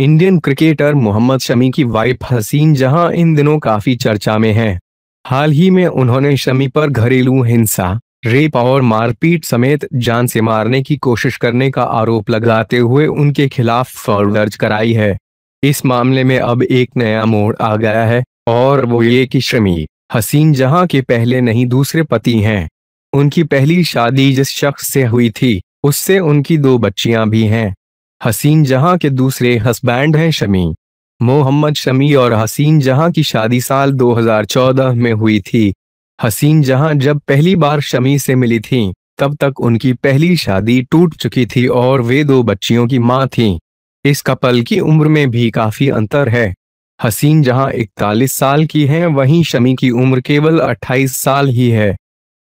Indian cricketer Mohammad Shami की wife हसीन जहां इन दिनों काफी चर्चा में हैं। हाल ही में उन्होंने शमी पर घरेलू हिंसा रेप और मारपीट समेत जान से मारने की कोशिश करने का आरोप लगाते हुए उनके खिलाफ फौर दर्ज कराई है इस मामले में अब एक नया मोड़ आ गया है और वो ये कि शमी हसीन जहां के पहले नहीं दूसरे पति हैं उनकी पहली शादी जिस शख्स से हुई थी उससे उनकी दो बच्चियां भी हैं हसीन जहां के दूसरे हस्बैंड हैं शमी मोहम्मद शमी और हसीन जहां की शादी साल 2014 में हुई थी हसीन जहां जब पहली बार शमी से मिली थी तब तक उनकी पहली शादी टूट चुकी थी और वे दो बच्चियों की मां थीं। इस कपल की उम्र में भी काफी अंतर है हसीन जहां 41 साल की हैं वहीं शमी की उम्र केवल 28 साल ही है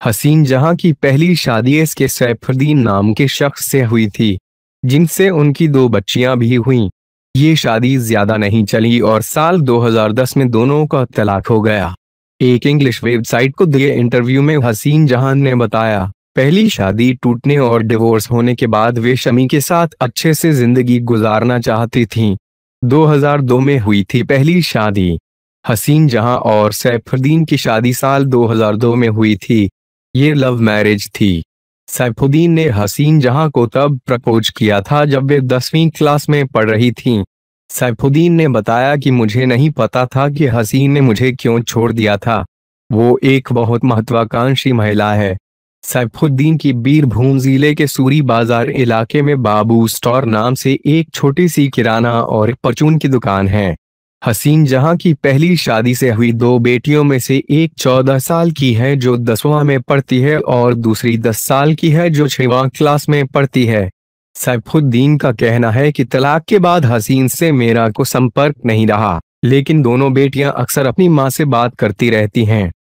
हसीन जहां की पहली शादी इसके सैफुद्दीन नाम के शख्स से हुई थी जिनसे उनकी दो बच्चियां भी हुईं। ये शादी ज्यादा नहीं चली और साल 2010 में दोनों का तलाक हो गया एक इंग्लिश वेबसाइट को दिए इंटरव्यू में हसीन जहान ने बताया पहली शादी टूटने और डिवोर्स होने के बाद वे शमी के साथ अच्छे से जिंदगी गुजारना चाहती थीं। 2002 में हुई थी पहली शादी हसीन जहां और सैफुद्दीन की शादी साल 2002 में हुई थी ये लव मैरिज थी सैफुद्दीन ने हसीन जहां को तब प्रपोज किया था जब वे दसवीं क्लास में पढ़ रही थीं। सैफुद्दीन ने बताया कि मुझे नहीं पता था कि हसीन ने मुझे क्यों छोड़ दिया था वो एक बहुत महत्वाकांक्षी महिला है सैफुद्दीन की बीरभूम जिले के सूरी बाजार इलाके में बाबू स्टोर नाम से एक छोटी सी किराना और परचून की दुकान है हसीन जहां की पहली शादी से हुई दो बेटियों में से एक चौदह साल की है जो दसवां में पढ़ती है और दूसरी दस साल की है जो छवा क्लास में पढ़ती है सैफुद्दीन का कहना है कि तलाक के बाद हसीन से मेरा को संपर्क नहीं रहा लेकिन दोनों बेटियां अक्सर अपनी माँ से बात करती रहती हैं